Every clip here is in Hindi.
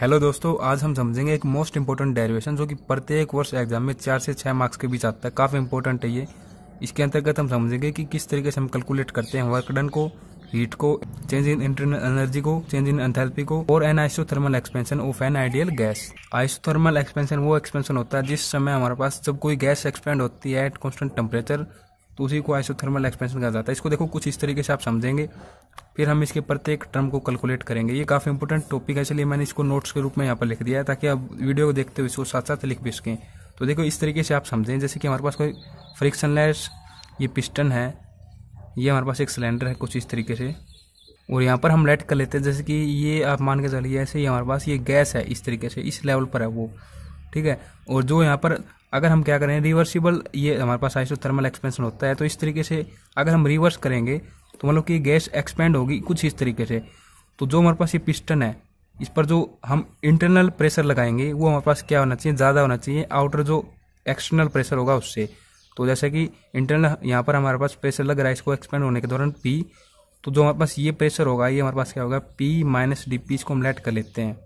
हेलो दोस्तों आज हम समझेंगे एक मोस्ट इम्पोर्टेंट डेरिवेशन जो कि प्रत्येक वर्ष एग्जाम में चार से छः मार्क्स के बीच आता है काफ़ी इम्पोर्टेंट है ये इसके अंतर्गत हम समझेंगे कि किस तरीके से हम कैलकुलेट करते हैं वर्क डन को हीट को चेंज इन इंटरनल एनर्जी को चेंज इन एंथैल्पी को और an isothermal expansion of an ideal gas isothermal expansion वो एक्सपेंशन होता है जिस समय हमारे पास जब कोई गैस एक्सपेंड होती है एट कॉन्स्टेंट टेम्परेचर तो उसी को आइसोथर्मल एक्सपेंशन कहा जाता है इसको देखो कुछ इस तरीके से आप समझेंगे फिर हम इसके प्रत्येक टर्म को कैलकुलेट करेंगे ये काफ़ी इंपॉर्टेंट टॉपिक है इसलिए मैंने इसको नोट्स के रूप में यहाँ पर लिख दिया है ताकि आप वीडियो को देखते हुए इसको साथ साथ लिख भी सकें तो देखो इस तरीके से आप समझें जैसे कि हमारे पास कोई फ्रिक्शन ये पिस्टन है ये हमारे पास एक सिलेंडर है कुछ इस तरीके से और यहाँ पर हम लाइट कर लेते हैं जैसे कि ये आप मान के चलिए ऐसे ही हमारे पास ये गैस है इस तरीके से इस लेवल पर है वो ठीक है और जो यहाँ पर अगर हम क्या करें रिवर्सिबल ये हमारे पास आइसो थर्मल एक्सपेंशन होता है तो इस तरीके से अगर हम रिवर्स करेंगे तो मतलब कि गैस एक्सपेंड होगी कुछ इस तरीके से तो जो हमारे पास ये पिस्टन है इस पर जो हम इंटरनल प्रेशर लगाएंगे वो हमारे पास क्या होना चाहिए ज़्यादा होना चाहिए आउटर जो एक्सटर्नल प्रेशर होगा उससे तो जैसे कि इंटरनल यहाँ पर हमारे पास प्रेशर लग रहा है इसको एक्सपेंड होने के दौरान पी तो जो हमारे पास ये प्रेशर होगा ये हमारे पास क्या होगा पी माइनस डी पी इसको हम लेट कर लेते हैं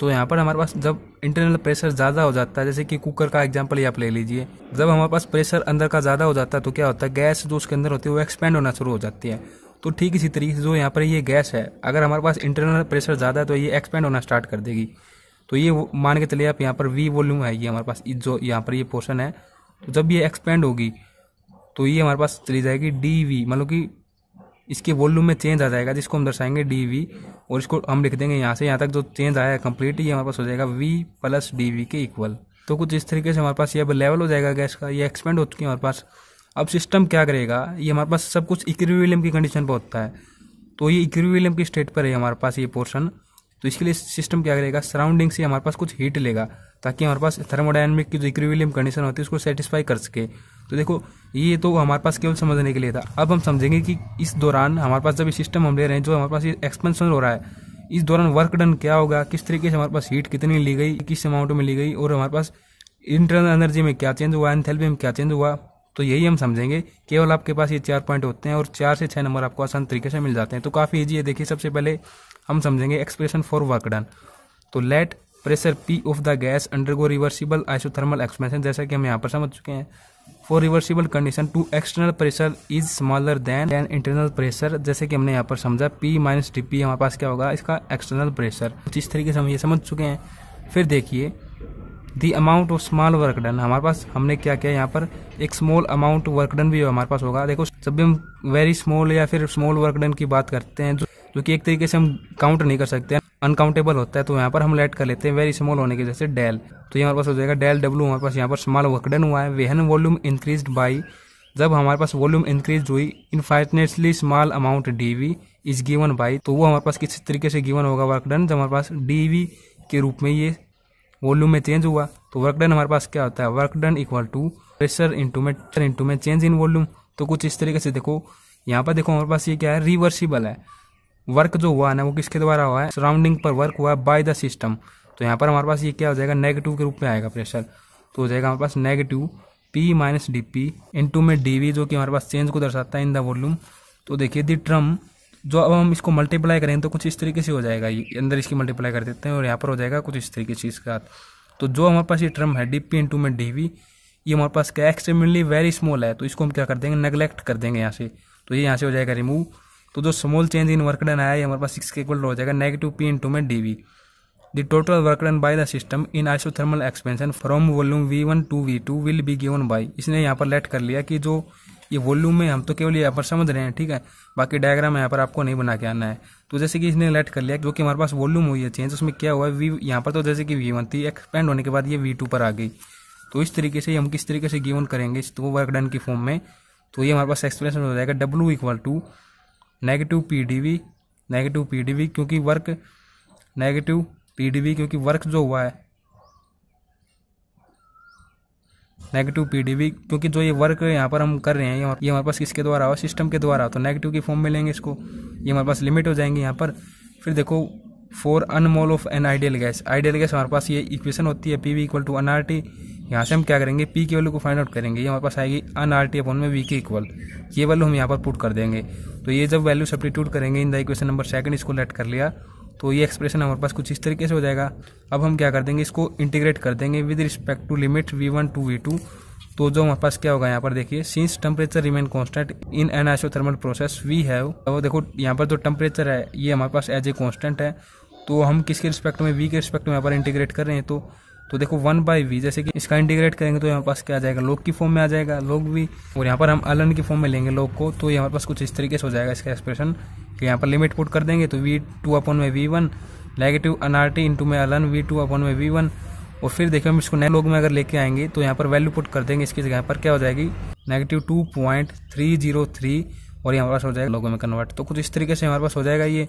तो यहाँ पर हमारे पास जब इंटरनल प्रेशर ज़्यादा हो जाता है जैसे कि कुकर का एग्जाम्पल ही आप ले लीजिए जब हमारे पास प्रेशर अंदर का ज़्यादा हो जाता है तो क्या होता है गैस जो उसके अंदर होती है वो एक्सपेंड होना शुरू हो जाती है तो ठीक इसी तरीके से जो यहाँ पर ये गैस है अगर हमारे पास इंटरनल प्रेशर ज़्यादा है तो ये एक्सपेंड होना स्टार्ट कर देगी तो ये मान के चलिए आप यहाँ पर वी वॉल्यूम है ये हमारे पास जो यहाँ पर ये पोर्शन है तो जब ये एक्सपेंड होगी तो ये हमारे पास चली जाएगी डी वी मतलब कि इसके वॉल्यूम में चेंज आ जाएगा जिसको हम दर्शाएंगे डी वी और इसको हम लिख देंगे यहाँ से यहाँ तक जो चेंज आया है कंप्लीट ये हमारे पास हो जाएगा वी प्लस डी वी के इक्वल तो कुछ इस तरीके से हमारे पास ये अब लेवल हो जाएगा गैस का ये एक्सपेंड हो चुकी है हमारे पास अब सिस्टम क्या करेगा ये हमारे पास सब कुछ इक्रीविलियम की कंडीशन पर होता है तो ये इक्विविलियम की स्टेट पर है हमारे पास ये पोर्शन तो इसके लिए सिस्टम क्या करेगा सराउंडिंग से हमारे पास कुछ हीट लेगा ताकि हमारे पास थर्मोडाइनमिक की जो इक्विलियम कंडीशन होती है उसको सेटिस्फाई कर सके तो देखो ये तो हमारे पास केवल समझने के लिए था अब हम समझेंगे कि इस दौरान हमारे पास जब ये सिस्टम हम ले रहे हैं जो हमारे पास एक्सपेंशन हो रहा है इस दौरान वर्क डन क्या होगा किस तरीके से हमारे पास हीट कितनी ली गई किस अमाउंट में ली गई और हमारे पास इंटरनल एनर्जी में क्या चेंज हुआ एनथेल्पी में क्या चेंज हुआ तो यही हम समझेंगे केवल आपके पास ये चार पॉइंट होते हैं और चार से छः नंबर आपको आसान तरीके से मिल जाते हैं तो काफ़ी ईजी है देखिए सबसे पहले हम समझेंगे एक्सप्रेशन फॉर वर्क डन तो let pressure P of the gas undergo reversible isothermal expansion जैसा कि हम यहाँ पर समझ चुके हैं for reversible condition to external pressure is smaller than than internal pressure जैसे कि हमने यहाँ पर समझा पी माइनस डी पी हमारे पास क्या होगा इसका एक्सटर्नल प्रेशर इस तरीके से हम ये समझ चुके हैं फिर देखिए the amount of small work done हमारे पास हमने क्या किया यहाँ पर एक स्मॉल अमाउंट वर्क डन भी हमारे पास होगा देखो जब भी हम वेरी स्मॉल या फिर स्मॉल वर्क डन की बात करते हैं जो जो कि एक तरीके से हम काउंट नहीं कर सकते अनकाउंटेबल होता है तो यहाँ पर हम लेट कर लेते हैं वेरी स्मॉल होने की जैसे डेल तो यहाँ पास हो जाएगा डेल डब्ल्यू हमारे पास यहाँ पर स्मॉल वकडन हुआ है वेहन वॉल्यूम इंक्रीज बाई जब हमारे पास वॉल्यूम इंक्रीज हुई infinitely small amount D V is given by तो वो हमारे पास किस तरीके से गिवन होगा वर्कडन जब हमारे पास डी वी के रूप में ये वॉल्यूम में चेंज हुआ तो वर्कडन हमारे पास क्या होता है work done equal to pressure into में इंटू में चेंज इन वॉल्यूम तो कुछ इस तरीके से देखो यहाँ पर देखो हमारे पास ये क्या है रिवर्सिबल है वर्क जो हुआ है ना वो किसके द्वारा हुआ है सराउंडिंग पर वर्क हुआ है बाय द सिस्टम तो यहाँ पर हमारे पास ये क्या हो जाएगा नेगेटिव के रूप में आएगा प्रेशर तो हो जाएगा हमारे पास negative P minus D P into में डी वी जो कि हमारे पास चेंज को दर्शाता है इन द वॉल्यूम तो देखिए दी ट्रम जो अब हम इसको मल्टीप्लाई करेंगे तो कुछ इस तरीके से हो जाएगा ये अंदर इसकी मल्टीप्लाई कर देते हैं और यहाँ पर हो जाएगा कुछ इस तरीके से इसके साथ तो जो हमारे पास ये ट्रम है डी पी इंटू में डी वी ये हमारे पास क्या एक्सट्रीमली वेरी स्मॉल है तो इसको हम क्या कर देंगे नेगलेक्ट कर देंगे यहाँ से तो ये यहाँ से हो जाएगा रिमूव तो जो small change in work done आया ये हमारे पास सिक्स के इक्वल हो जाएगा नेगेटिव पी इन टू में D V the total work done by the system in isothermal expansion from volume V one to V two will be given by इसने यहाँ पर लेट कर लिया कि जो ये वॉल्यूम में हम तो केवल यहाँ पर समझ रहे हैं ठीक है बाकी डायग्राम यहाँ पर आपको नहीं बना के आना है तो जैसे कि इसने लेट कर लिया जो कि हमारे पास वॉल्यूम हुई है चेंज तो उसमें क्या हुआ वी यहाँ पर तो जैसे कि वी वन थी एक्सपेंड होने के बाद ये वी टू पर आ गई तो इस तरीके से हम किस तरीके से गिवन करेंगे इस वर्क डन की फॉर्म में तो ये हमारे पास एक्सप्रेशन हो जाएगा W equal to negative PDV negative PDV क्योंकि वर्क नेगेटिव पीडीवी क्योंकि वर्क जो हुआ है नेगेटिव पीडीवी क्योंकि जो ये वर्क यहाँ पर हम कर रहे हैं ये हमारे पास किसके द्वारा हो सिस्टम के द्वारा हो तो नेगेटिव की फॉर्म में लेंगे इसको ये हमारे पास लिमिट हो जाएंगे यहाँ पर फिर देखो for one mole of an ideal gas ideal gas हमारे पास ये इक्वेशन होती है P V equal to N R T यहाँ से हम क्या करेंगे पी के वैल्यू को फाइंड आउट करेंगे ये हमारे पास आएगी एन आर टी अपन में वी के इक्वल ये वैल्यू हम यहाँ पर पुट कर देंगे तो ये जब वैल्यू सब्टीट्यूट करेंगे in the equation number second इसको लेट कर लिया तो ये एक्सप्रेशन हमारे पास कुछ इस तरीके से हो जाएगा अब हम क्या कर देंगे इसको इंटीग्रेट कर देंगे with respect to limit V one to V two तो जो हमारे पास क्या होगा यहाँ पर देखिए since temperature remain constant in an isothermal process V है वो देखो यहाँ पर जो टेम्परेचर है ये हमारे पास एज ए कॉन्स्टेंट है तो हम किसके रिस्पेक्ट में वी के रिस्पेक्ट में यहाँ पर इंटीग्रेट कर रहे हैं तो तो देखो वन बाई वी जैसे कि इसका इंटीग्रेट करेंगे तो यहाँ पास क्या आ जाएगा लोग की फॉर्म में आ जाएगा लोग भी और यहाँ पर हम अलन की फॉर्म में लेंगे लोग को तो यहाँ पास कुछ इस तरीके से हो जाएगा इसका एक्सप्रेशन तो यहाँ पर लिमिट पुट कर देंगे तो वी टू अपॉन में V one negative R T into में अलन वी टू अपन में वी वन और फिर देखिए हम इसको नए लोग में अगर लेके आएंगे तो यहाँ पर वैल्यू पुट कर देंगे इसकी जगह पर क्या हो जाएगी negative two point three zero three और यहाँ पास हो जाएगा लोगों में कन्वर्ट तो कुछ इस तरीके से हमारे पास हो जाएगा ये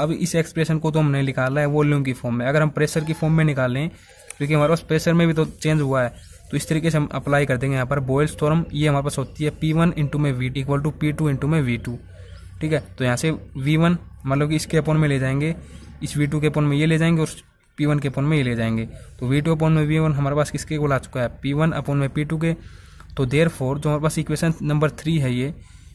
अब इस एक्सप्रेशन को तो हमने निकाला है वॉल्यूम की फॉर्म में अगर हम प्रेशर की फॉर्म में निकालें क्योंकि हमारे पास प्रेशर में भी तो चेंज हुआ है तो इस तरीके से हम अप्लाई कर देंगे यहाँ पर बॉयल स्टोरम ये हमारे पास होती है पी वन इंटू में V equal to P two into में वी टू ठीक है तो यहाँ से वी वन मतलब कि इसके अपोन में ले जाएंगे इस वी टू के अपोन में ये ले जाएंगे और पी वन के अपॉन में ये ले जाएंगे तो वी टू अपोन में वी वन हमारे पास किसके इक्वल आ चुका है पी वन अपोन में पी टू के तो देर फोर जो हमारे पास इक्वेशन नंबर थ्री है ये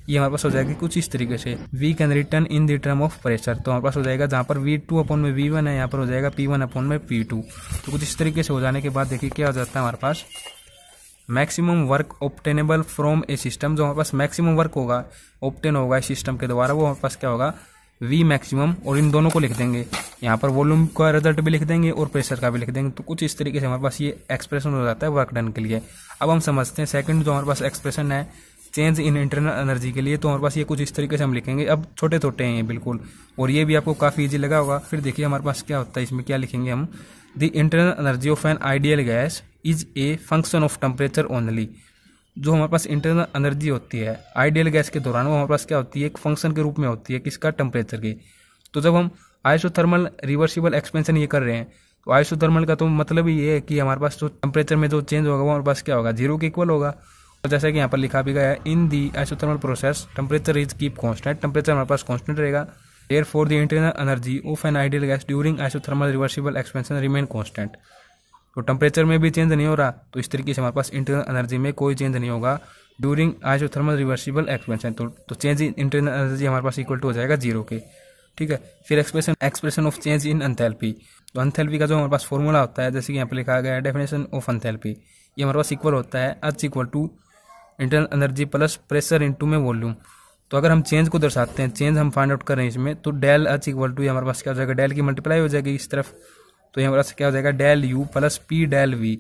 ये हमारे पास हो जाएगी कुछ इस तरीके से we can written in the term of pressure तो हमारे पास हो जाएगा जहाँ पर वी टू अपॉन में वी वन है यहाँ पर हो जाएगा पी वन अपॉन में पी टू तो कुछ इस तरीके से हो जाने के बाद देखिए क्या हो जाता है हमारे पास maximum work obtainable from a system जो हमारे पास मैक्सिमम वर्क होगा ऑप्टेन होगा इस सिस्टम के द्वारा वो हमारे पास क्या होगा वी मैक्सिमम और इन दोनों को लिख देंगे यहाँ पर वॉल्यूम का रिजल्ट भी लिख देंगे और प्रेशर का भी लिख देंगे तो कुछ इस तरीके से हमारे पास ये एक्सप्रेशन हो जाता है वर्क डन के लिए अब हम समझते हैं सेकंड जो हमारे पास एक्सप्रेशन है चेंज इन इंटरनल एनर्जी के लिए तो हमारे पास ये कुछ इस तरीके से हम लिखेंगे अब छोटे छोटे हैं ये बिल्कुल और ये भी आपको काफ़ी ईजी लगा होगा फिर देखिए हमारे पास क्या होता है इसमें क्या लिखेंगे हम the internal energy of an ideal gas is a function of temperature only जो हमारे पास इंटरनल एनर्जी होती है आइडियल गैस के दौरान वो हमारे पास क्या होती है एक फंक्शन के रूप में होती है किसका टेम्परेचर की तो जब हम आइसोथर्मल रिवर्सिबल एक्सपेंशन ये कर रहे हैं तो आइसोथर्मल का तो मतलब ये है कि हमारे पास जो टेम्परेचर में जो चेंज होगा वो हमारे पास क्या होगा जीरो के इक्वल होगा तो जैसे कि यहाँ पर लिखा भी गया है in the isothermal process temperature is keep constant temperature हमारे पास कॉन्स्टेंट रहेगा air for the internal energy of an ideal gas during isothermal reversible expansion remain constant तो टेम्परेचर में भी चेंज नहीं हो रहा तो इस तरीके से हमारे पास इंटरनल एनर्जी में कोई चेंज नहीं होगा ड्यूरिंग आइसोथर्मल रिवर्सिबल एक्सपेंशन तो, तो चेंज इन इंटरनल एनर्जी हमारे पास इक्वल टू हो जाएगा जीरो के ठीक है फिर expression expression of change in enthalpy तो अंथेल्पी का जो हमारे पास फॉर्मूला होता है जैसे कि यहाँ पर लिखा गया है डेफिनेशन ऑफ अंथेल्पी ये हमारे पास इक्वल होता है H equal to internal energy plus pressure into में वॉल्यूम तो अगर हम चेंज को दर्शाते हैं चेंज हम फाइंड आउट कर रहे हैं इसमें तो डेल एच इक्वल टू हमारे पास क्या हो जाएगा डेल की मल्टीप्लाई हो जाएगी इस तरफ तो हमारे पास क्या हो जाएगा del U plus P del V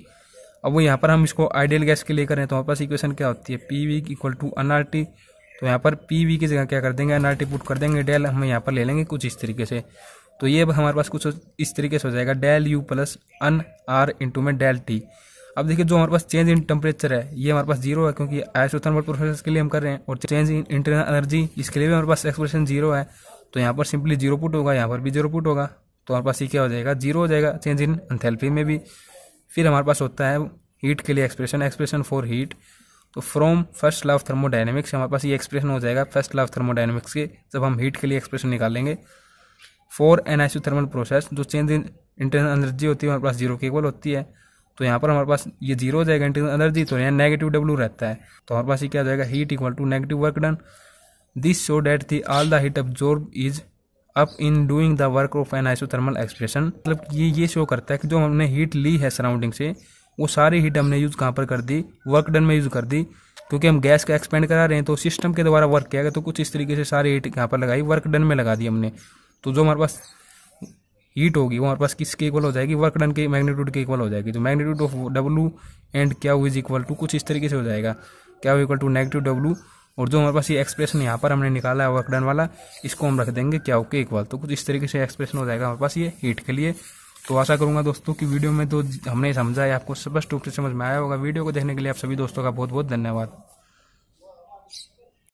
अब वो यहाँ पर हम इसको आइडियल गैस के लेकर हैं तो हमारे पास इक्वेशन क्या होती है P V equal to N R T तो यहाँ पर पी वी की जगह क्या कर देंगे एन आर टी पुट कर देंगे डेल हम यहाँ पर ले लेंगे कुछ इस तरीके से तो ये हमारे पास कुछ इस तरीके से हो जाएगा del U plus n R into में डेल टी अब देखिए जो हमारे पास चेंज इन टेम्परेचर है ये हमारे पास जीरो है क्योंकि आइसोथर्मल प्रोसेस के लिए हम कर रहे हैं और चेंज इन इंटरनल एनर्जी इसके लिए भी हमारे पास एक्सप्रेशन जीरो है तो यहाँ पर सिंपली जीरो पुट होगा यहाँ पर भी जीरो पुट होगा तो हमारे पास ये क्या हो जाएगा जीरो हो जाएगा चेंज इन एंथेल्पी में भी फिर हमारे पास होता है हीट के लिए एक्सप्रेशन एक्सप्रेशन फॉर हीट तो from first law of thermodynamics हमारे पास ये एक्सप्रेशन हो जाएगा फर्स्ट लॉ ऑफ थर्मोडाइनमिक्स के जब हम हीट के लिए एक्सप्रेशन निकालेंगे फॉर एन आइसोथर्मल प्रोसेस जो चेंज इन इंटरनल एनर्जी होती है हमारे पास जीरो के इक्वल होती है तो यहाँ पर हमारे पास ये जीरो हो जाएगा इंटरनल एनर्जी तो यहाँ नेगेटिव डब्ल्यू रहता है तो हमारे पास ये क्या हो जाएगा heat equal to negative work done this show that the all the heat absorb is up in doing the work of an isothermal expression मतलब ये ये शो करता है कि जो हमने हीट ली है सराउंडिंग से वो सारी हीट हमने यूज़ कहाँ पर कर दी वर्क डन में यूज़ कर दी क्योंकि हम गैस का एक्सपेंड करा रहे हैं तो सिस्टम के द्वारा वर्क किया गया तो कुछ इस तरीके से सारी हीट यहाँ पर लगाई वर्क डन में लगा दी हमने तो जो हमारे पास हीट होगी वो हमारे पास किसके इक्वल हो जाएगी वर्क डन के मैग्नीट्यूड के इक्वल हो जाएगी तो मैग्नीट्यूड ऑफ डब्लू एंड क्या इज इक्वल टू कुछ इस तरीके से हो जाएगा क्या इक्वल टू नेगेटिव डब्लू और जो हमारे पास ये एक्सप्रेशन यहाँ पर हमने निकाला है वर्क डन वाला इसको हम रख देंगे क्या ओके इक्वल तो कुछ इस तरीके से एक्सप्रेशन हो जाएगा हमारे पास ये हीट के लिए तो आशा करूंगा दोस्तों कि वीडियो में जो तो हमने समझा है आपको स्पष्ट रूप से समझ में आया होगा वीडियो को देखने के लिए आप सभी दोस्तों का बहुत बहुत धन्यवाद